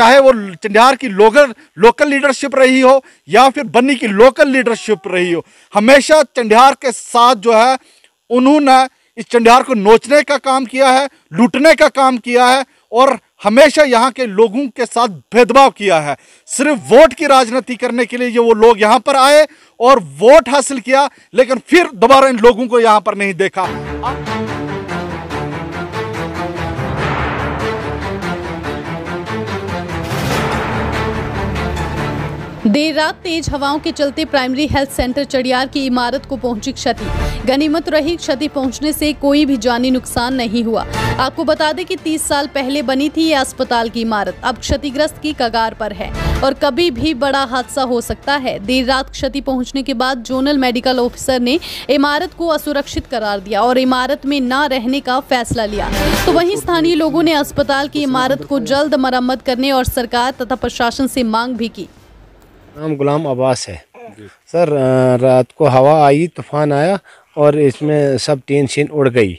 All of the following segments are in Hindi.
चाहे वो चंडिहार की लोकल लोकल लीडरशिप रही हो या फिर बन्नी की लोकल लीडरशिप रही हो हमेशा चंडिहार के साथ जो है उन्होंने इस चंडिहार को नोचने का काम किया है लूटने का काम किया है और हमेशा यहाँ के लोगों के साथ भेदभाव किया है सिर्फ वोट की राजनीति करने के लिए ये वो लोग यहाँ पर आए और वोट हासिल किया लेकिन फिर दोबारा इन लोगों को यहाँ पर नहीं देखा देर रात तेज हवाओं के चलते प्राइमरी हेल्थ सेंटर चढ़ियार की इमारत को पहुंची क्षति गनीमत रही क्षति पहुंचने से कोई भी जानी नुकसान नहीं हुआ आपको बता दें कि 30 साल पहले बनी थी ये अस्पताल की इमारत अब क्षतिग्रस्त की कगार पर है और कभी भी बड़ा हादसा हो सकता है देर रात क्षति पहुंचने के बाद जोनल मेडिकल ऑफिसर ने इमारत को असुरक्षित करार दिया और इमारत में न रहने का फैसला लिया तो वही स्थानीय लोगों ने अस्पताल की इमारत को जल्द मरम्मत करने और सरकार तथा प्रशासन से मांग भी की नाम गुलाम अब्बास है सर रात को हवा आई तूफान आया और इसमें सब टीन शीन उड़ गई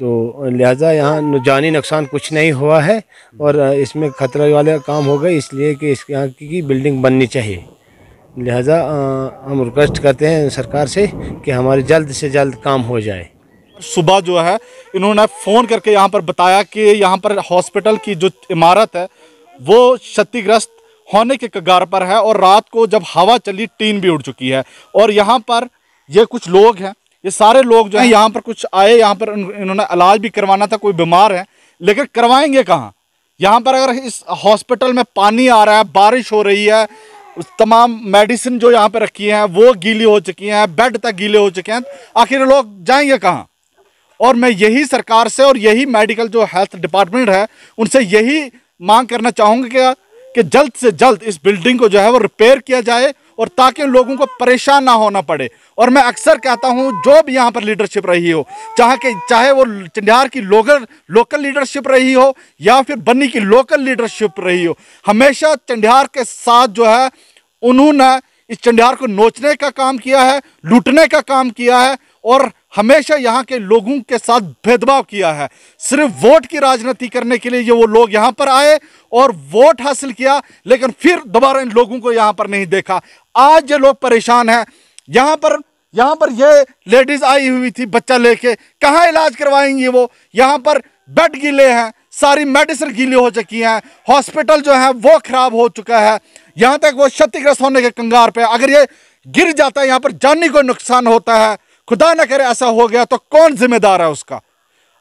तो लिहाजा यहाँ जानी नुकसान कुछ नहीं हुआ है और इसमें खतरे वाले काम हो गए इसलिए कि इस यहाँ की बिल्डिंग बननी चाहिए लिहाजा हम रिक्वेस्ट करते हैं सरकार से कि हमारे जल्द से जल्द काम हो जाए सुबह जो है इन्होंने फ़ोन करके यहाँ पर बताया कि यहाँ पर हॉस्पिटल की जो इमारत है वो क्षतिग्रस्त होने के कगार पर है और रात को जब हवा चली टीन भी उड़ चुकी है और यहाँ पर ये कुछ लोग हैं ये सारे लोग जो हैं यहाँ पर कुछ आए यहाँ पर इन्होंने इलाज भी करवाना था कोई बीमार है लेकिन करवाएंगे कहाँ यहाँ पर अगर इस हॉस्पिटल में पानी आ रहा है बारिश हो रही है तमाम मेडिसिन जो यहाँ पर रखी हैं वो गीली हो चुकी हैं बेड तक गीले हो चुके हैं आखिर लोग जाएंगे कहाँ और मैं यही सरकार से और यही मेडिकल जो हेल्थ डिपार्टमेंट है उनसे यही मांग करना चाहूँगा कि कि जल्द से जल्द इस बिल्डिंग को जो है वो रिपेयर किया जाए और ताकि लोगों को परेशान ना होना पड़े और मैं अक्सर कहता हूँ जो भी यहाँ पर लीडरशिप रही हो चाहे कि चाहे वो चंडिहार की लोकल लोकल लीडरशिप रही हो या फिर बन्नी की लोकल लीडरशिप रही हो हमेशा चंडिहार के साथ जो है उन्होंने इस चंडार को नोचने का काम किया है लूटने का काम किया है और हमेशा यहाँ के लोगों के साथ भेदभाव किया है सिर्फ वोट की राजनीति करने के लिए ये वो लोग यहाँ पर आए और वोट हासिल किया लेकिन फिर दोबारा इन लोगों को यहाँ पर नहीं देखा आज ये लोग परेशान हैं यहाँ पर यहाँ पर ये लेडीज़ आई हुई थी बच्चा लेके कहाँ इलाज करवाएंगी वो यहाँ पर बेड गीले हैं सारी मेडिसिन गीली हो चुकी हैं हॉस्पिटल जो है वो खराब हो चुका है यहाँ तक वो क्षतिग्रस्त होने के कंगार पे अगर ये गिर जाता है यहाँ पर जानी को नुकसान होता है खुदा ना करे ऐसा हो गया तो कौन जिम्मेदार है उसका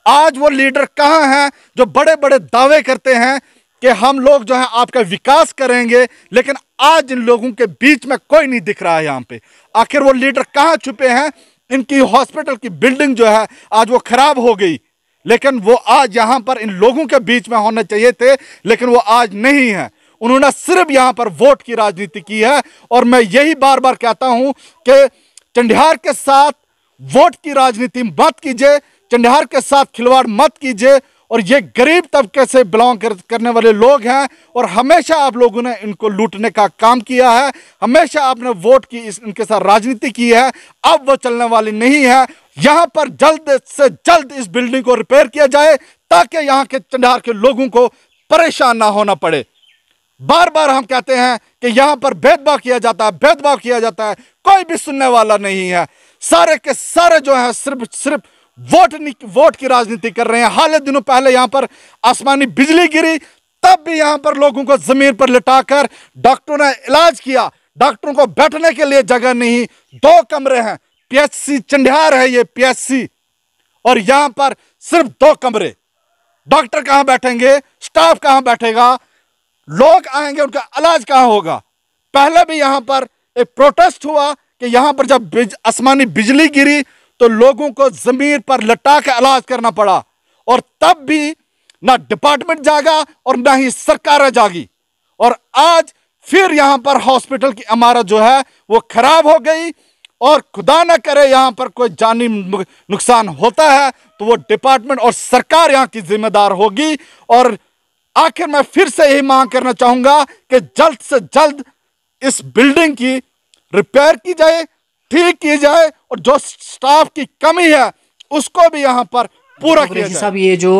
आज वो लीडर कहाँ हैं जो बड़े बड़े दावे करते हैं कि हम लोग जो है आपका विकास करेंगे लेकिन आज इन लोगों के बीच में कोई नहीं दिख रहा है यहाँ पे आखिर वो लीडर कहाँ छुपे हैं इनकी हॉस्पिटल की बिल्डिंग जो है आज वो खराब हो गई लेकिन वो आज यहाँ पर इन लोगों के बीच में होने चाहिए थे लेकिन वो आज नहीं है उन्होंने सिर्फ यहाँ पर वोट की राजनीति की है और मैं यही बार बार कहता हूँ कि चंडिहार के साथ वोट की राजनीति मत कीजिए चंडहार के साथ खिलवाड़ मत कीजिए और ये गरीब तबके से बिलोंग कर, करने वाले लोग हैं और हमेशा आप लोगों ने इनको लूटने का काम किया है हमेशा आपने वोट की इस इनके साथ राजनीति की है अब वो चलने वाली नहीं है यहाँ पर जल्द से जल्द इस बिल्डिंग को रिपेयर किया जाए ताकि यहाँ के चंडहार के लोगों को परेशान ना होना पड़े बार बार हम कहते हैं कि यहाँ पर भेदभाव किया जाता है भेदभाव किया जाता है कोई भी सुनने वाला नहीं है सारे के सारे जो है सिर्फ सिर्फ वोट वोट की राजनीति कर रहे हैं हाल दिनों पहले यहां पर आसमानी बिजली गिरी तब भी यहां पर लोगों को जमीन पर लिटाकर डॉक्टरों ने इलाज किया डॉक्टरों को बैठने के लिए जगह नहीं दो कमरे हैं पीएचसी चंडिहार है ये पीएचसी और यहां पर सिर्फ दो कमरे डॉक्टर कहां बैठेंगे स्टाफ कहां बैठेगा लोग आएंगे उनका इलाज कहां होगा पहले भी यहां पर एक प्रोटेस्ट हुआ कि यहाँ पर जब बिज, आसमानी बिजली गिरी तो लोगों को ज़मीन पर लटा के इलाज करना पड़ा और तब भी ना डिपार्टमेंट जागा और ना ही सरकार जागी और आज फिर यहाँ पर हॉस्पिटल की इमारत जो है वो ख़राब हो गई और खुदा ना करे यहाँ पर कोई जानी नुकसान होता है तो वो डिपार्टमेंट और सरकार यहाँ की जिम्मेदार होगी और आखिर मैं फिर से यही मांग करना चाहूँगा कि जल्द से जल्द इस बिल्डिंग की रिपेयर की जाए ठीक की जाए और जो स्टाफ की कमी है उसको भी यहाँ पर पूरा तो किया जाए साहब ये जो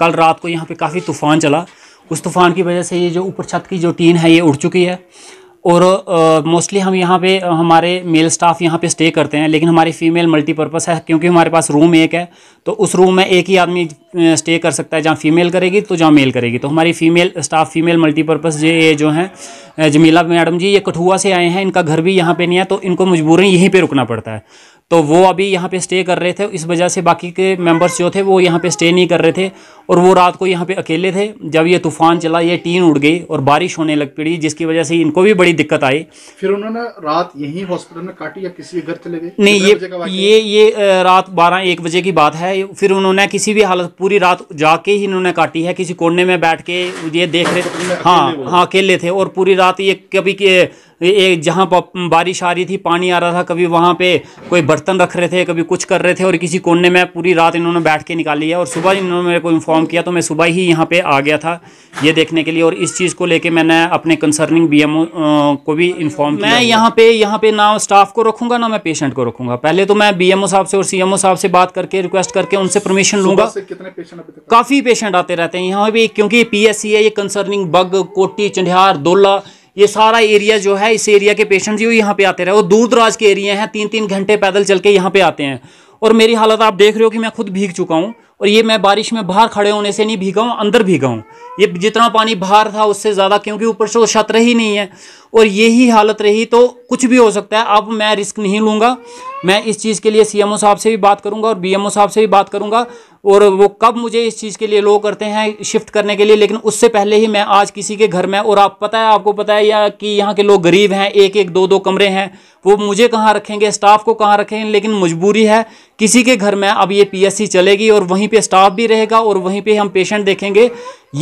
कल रात को यहाँ पे काफ़ी तूफान चला उस तूफान की वजह से ये जो ऊपर छत की जो टीन है ये उड़ चुकी है और मोस्टली uh, हम यहाँ पे हमारे मेल स्टाफ यहाँ पे स्टे करते हैं लेकिन हमारी फ़ीमेल मल्टीपर्पज़ है क्योंकि हमारे पास रूम एक है तो उस रूम में एक ही आदमी स्टे कर सकता है जहाँ फ़ीमेल करेगी तो जहाँ मेल करेगी तो हमारी फ़ीमेल स्टाफ फ़ीमेल मल्टीपर्पज़ ये जो हैं जमीला मैडम जी ये कठुआ से आए हैं इनका घर भी यहाँ पर नहीं है तो इनको मजबूरी यहीं पर रुकना पड़ता है तो वो अभी यहाँ पे स्टे कर रहे थे इस वजह से बाकी के मेंबर्स जो थे वो यहाँ पे स्टे नहीं कर रहे थे और वो रात को यहाँ पे अकेले थे जब ये तूफान चला ये टीन उड़ गई और बारिश होने लग पड़ी जिसकी वजह से इनको भी बड़ी दिक्कत आई फिर उन्होंने रात यहीं हॉस्पिटल में काटी या किसी घर चले गए नहीं ये ये ये रात बारह एक बजे की बात है फिर उन्होंने किसी भी हालत पूरी रात जाके ही इन्होंने काटी है किसी कोने में बैठ के ये देख रहे हाँ हाँ अकेले थे और पूरी रात ये कभी के जहाँ बारिश आ रही थी पानी आ रहा था कभी वहाँ पे कोई बर्तन रख रहे थे कभी कुछ कर रहे थे और किसी कोने में पूरी रात इन्होंने बैठ के निकाली है और सुबह इन्होंने मेरे को इन्फॉर्म किया तो मैं सुबह ही यहाँ पे आ गया था ये देखने के लिए और इस चीज़ को लेके मैंने अपने कंसर्निंग बी को भी इन्फॉर्म किया मैं यहाँ पे यहाँ पे ना स्टाफ को रखूँगा ना मैं पेशेंट को रखूँगा पहले तो मैं बी साहब से और सी साहब से बात करके रिक्वेस्ट करके उनसे परमिशन लूँगा काफ़ी पेशेंट आते रहते हैं यहाँ भी क्योंकि पी है ये कंसर्निंग बग कोटी चंडिहार दोला ये सारा एरिया जो है इस एरिया के पेशेंट जो यहाँ पे आते रहे वो दूर दराज के एरिया हैं तीन तीन घंटे पैदल चल के यहाँ पे आते हैं और मेरी हालत आप देख रहे हो कि मैं खुद भीग चुका हूँ और ये मैं बारिश में बाहर खड़े होने से नहीं भीगा हूँ अंदर भीगा हूँ ये जितना पानी बाहर था उससे ज़्यादा क्योंकि ऊपर से वो छत रही नहीं है और यही हालत रही तो कुछ भी हो सकता है अब मैं रिस्क नहीं लूँगा मैं इस चीज़ के लिए सी साहब से भी बात करूँगा और बी साहब से भी बात करूँगा और वो कब मुझे इस चीज़ के लिए लो करते हैं शिफ्ट करने के लिए लेकिन उससे पहले ही मैं आज किसी के घर में और आप पता है आपको पता है या कि यहाँ के लोग गरीब हैं एक एक दो दो कमरे हैं वो मुझे कहाँ रखेंगे स्टाफ को कहाँ रखेंगे लेकिन मजबूरी है किसी के घर में अब ये पीएससी चलेगी और वहीं पे स्टाफ भी रहेगा और वहीं पे हम पेशेंट देखेंगे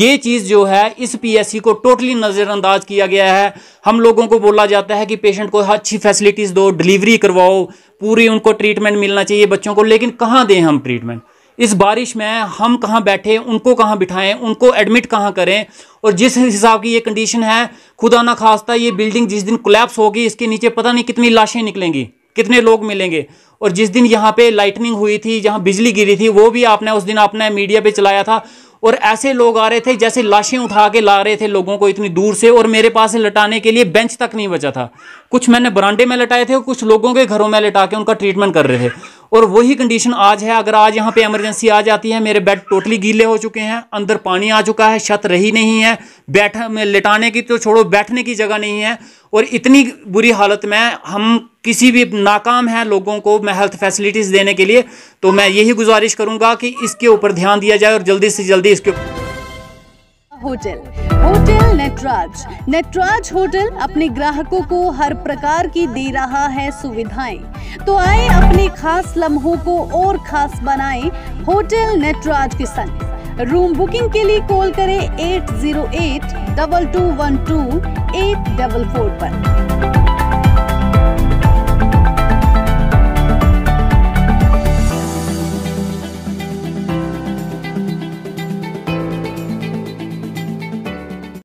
ये चीज़ जो है इस पीएससी को टोटली नज़रअंदाज किया गया है हम लोगों को बोला जाता है कि पेशेंट को अच्छी फैसिलिटीज़ दो डिलीवरी करवाओ पूरी उनको ट्रीटमेंट मिलना चाहिए बच्चों को लेकिन कहाँ दें हम ट्रीटमेंट इस बारिश में हम कहाँ बैठे उनको कहाँ बिठाएं उनको एडमिट कहाँ करें और जिस हिसाब की ये कंडीशन है खुदा ना खास्ता ये बिल्डिंग जिस दिन कोलेप्स होगी इसके नीचे पता नहीं कितनी लाशें निकलेंगी कितने लोग मिलेंगे और जिस दिन यहाँ पे लाइटनिंग हुई थी जहाँ बिजली गिरी थी वो भी आपने उस दिन आपने मीडिया पे चलाया था और ऐसे लोग आ रहे थे जैसे लाशें उठा के ला रहे थे लोगों को इतनी दूर से और मेरे पास लटाने के लिए बेंच तक नहीं बचा था कुछ मैंने बरांडे में लटाए थे और कुछ लोगों के घरों में लटा के उनका ट्रीटमेंट कर रहे थे और वही कंडीशन आज है अगर आज यहाँ पे इमरजेंसी आ जाती है मेरे बेड टोटली गीले हो चुके हैं अंदर पानी आ चुका है छत रही नहीं है बैठ लटाने की तो छोड़ो बैठने की जगह नहीं है और इतनी बुरी हालत में हम किसी भी नाकाम है लोगों को मैं हेल्थ फैसिलिटीज़ देने के लिए तो मैं यही गुजारिश करूँगा कि इसके ऊपर ध्यान दिया जाए और जल्दी से जल्दी इसके hotel hotel Nataraj Nataraj hotel अपने ग्राहकों को हर प्रकार की दे रहा है सुविधाएं तो आए अपने खास लम्हों को और खास बनाएं होटल नटराज के संग रूम बुकिंग के लिए कॉल करें eight zero eight double two one two eight double four पर